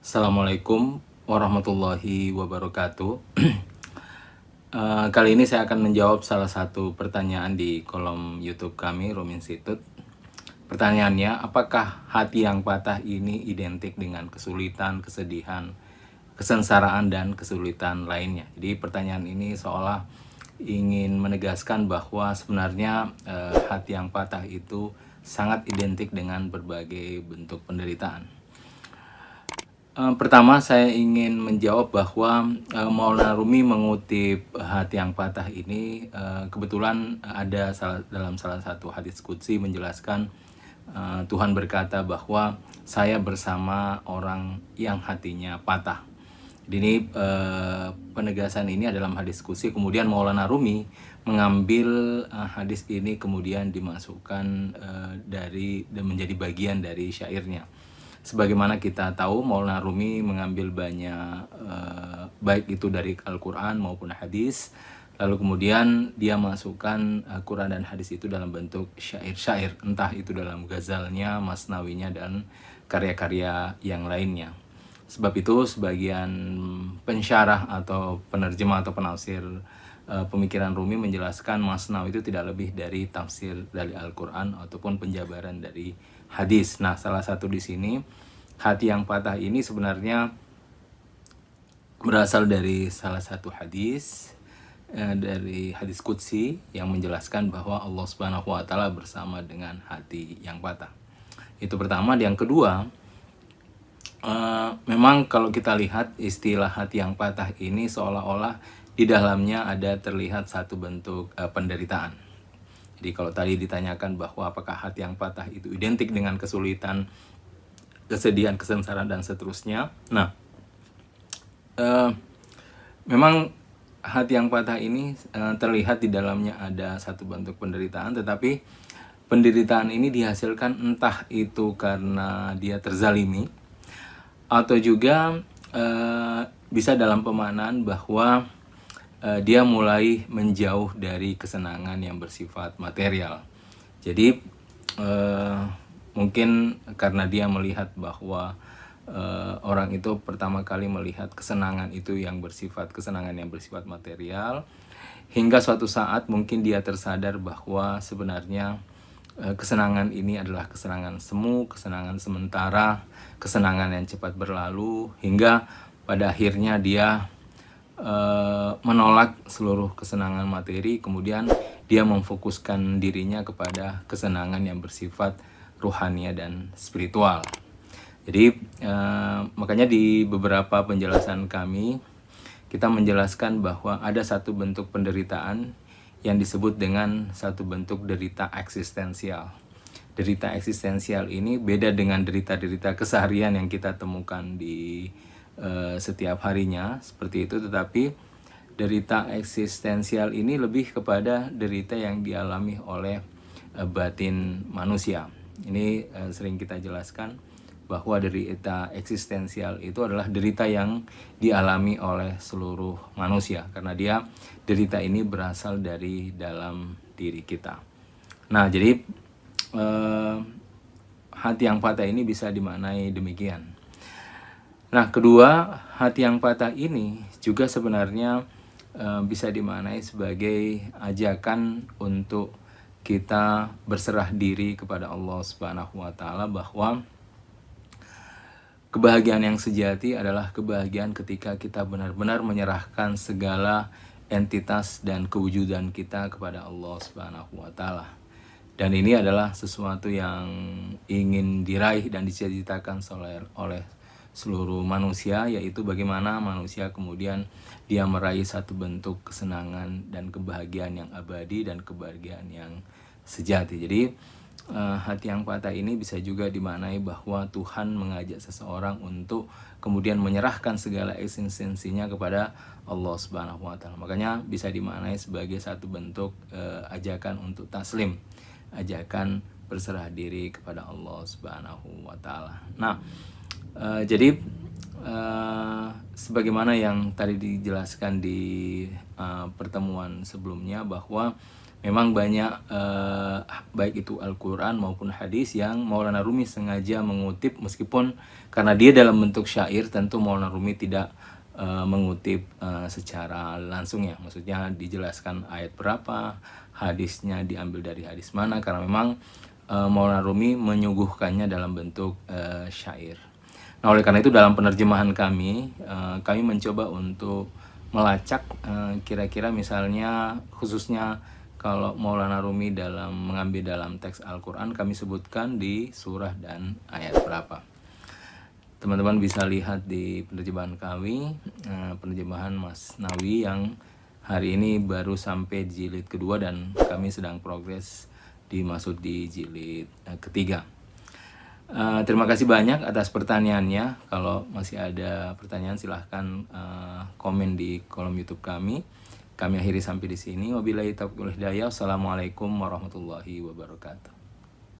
Assalamualaikum warahmatullahi wabarakatuh. Eh, kali ini saya akan menjawab salah satu pertanyaan di kolom YouTube kami, Room Institute. Pertanyaannya, apakah hati yang patah ini identik dengan kesulitan, kesedihan, kesensaraan, dan kesulitan lainnya? Jadi pertanyaan ini seolah ingin menegaskan bahwa sebenarnya eh, hati yang patah itu sangat identik dengan berbagai bentuk penderitaan. Eh, pertama saya ingin menjawab bahwa eh, Maulana Rumi mengutip hati yang patah ini eh, kebetulan ada dalam salah satu hadis kudsi menjelaskan Tuhan berkata bahwa saya bersama orang yang hatinya patah. Jadi ini penegasan ini adalah hadis kudsi kemudian Maulana Rumi mengambil hadis ini kemudian dimasukkan dari dan menjadi bagian dari syairnya sebagaimana kita tahu Maulana Rumi mengambil banyak eh, baik itu dari Al-Qur'an maupun hadis lalu kemudian dia masukkan al eh, Quran dan hadis itu dalam bentuk syair-syair entah itu dalam ghazalnya, masnawinya dan karya-karya yang lainnya. Sebab itu sebagian pensyarah atau penerjemah atau penafsir eh, pemikiran Rumi menjelaskan Masnawi itu tidak lebih dari tafsir dari Al-Quran ataupun penjabaran dari hadis. Nah, salah satu di sini hati yang patah ini sebenarnya berasal dari salah satu hadis eh, dari hadis kutsi yang menjelaskan bahwa Allah Subhanahu wa taala bersama dengan hati yang patah. Itu pertama, yang kedua Uh, memang kalau kita lihat istilah hati yang patah ini seolah-olah di dalamnya ada terlihat satu bentuk uh, penderitaan jadi kalau tadi ditanyakan bahwa apakah hati yang patah itu identik dengan kesulitan, kesedihan, kesengsaraan dan seterusnya. Nah, uh, memang hati yang patah ini uh, terlihat di dalamnya ada satu bentuk penderitaan, tetapi penderitaan ini dihasilkan entah itu karena dia terzalimi atau juga uh, bisa dalam pemanan bahwa uh, dia mulai menjauh dari kesenangan yang bersifat material. Jadi uh, mungkin karena dia melihat bahwa uh, orang itu pertama kali melihat kesenangan itu yang bersifat kesenangan yang bersifat material hingga suatu saat mungkin dia tersadar bahwa sebenarnya kesenangan ini adalah kesenangan semu, kesenangan sementara, kesenangan yang cepat berlalu, hingga pada akhirnya dia Eh, menolak seluruh kesenangan materi, kemudian dia memfokuskan dirinya kepada kesenangan yang bersifat ruhania dan spiritual. Jadi eh, makanya di beberapa penjelasan kami kita menjelaskan bahwa ada satu bentuk penderitaan yang disebut dengan satu bentuk derita eksistensial. Derita eksistensial ini beda dengan derita-derita keseharian yang kita temukan di Eh, setiap harinya seperti itu tetapi derita eksistensial ini lebih kepada derita yang dialami oleh uh, batin manusia ini uh, sering kita jelaskan bahwa derita eksistensial itu adalah derita yang dialami oleh seluruh manusia karena dia derita ini berasal dari dalam diri kita. Nah, jadi hati yang patah ini bisa dimaknai demikian. Nah, kedua, hati yang patah ini juga sebenarnya e, bisa dimaknai sebagai ajakan untuk kita berserah diri kepada Allah Subhanahu wa taala bahwa kebahagiaan yang sejati adalah kebahagiaan ketika kita benar-benar menyerahkan segala entitas dan kewujudan kita kepada Allah Subhanahu wa taala. Dan ini adalah sesuatu yang ingin diraih dan dicita-citakan oleh oleh seluruh manusia yaitu bagaimana manusia kemudian dia meraih satu bentuk kesenangan dan kebahagiaan yang abadi dan kebahagiaan yang sejati. Jadi eh, hati yang patah ini bisa juga dimaknai bahwa Tuhan mengajak seseorang untuk kemudian menyerahkan segala esensinya kepada Allah Subhanahu wa taala. Makanya bisa dimaknai sebagai satu bentuk uh, ajakan untuk taslim, ajakan berserah diri kepada Allah Subhanahu wa taala. Nah, Eh, jadi uh, sebagaimana yang tadi dijelaskan di uh, pertemuan sebelumnya bahwa memang banyak uh, baik itu Al-Quran maupun hadis yang Maulana Rumi sengaja mengutip meskipun karena dia dalam bentuk syair tentu Maulana Rumi tidak uh, mengutip uh, secara langsung ya maksudnya dijelaskan ayat berapa hadisnya diambil dari hadis mana karena memang uh, Maulana Rumi menyuguhkannya dalam bentuk uh, syair Nah, oleh karena itu dalam penerjemahan kami, eh, kami mencoba untuk melacak eh, kira-kira misalnya khususnya kalau Maulana Rumi dalam mengambil dalam teks Al-Qur'an kami sebutkan di surah dan ayat berapa. Teman-teman bisa lihat di penerjemahan kami, eh, penerjemahan Mas Nawi yang hari ini baru sampai jilid kedua dan kami sedang progres dimasuk di jilid ketiga. Uh, terima kasih banyak atas pertanyaannya. Kalau masih ada pertanyaan silahkan uh, komen di kolom YouTube kami. Kami akhiri sampai di sini. Wabillahi taufiq wal hidayah. Assalamualaikum warahmatullahi wabarakatuh.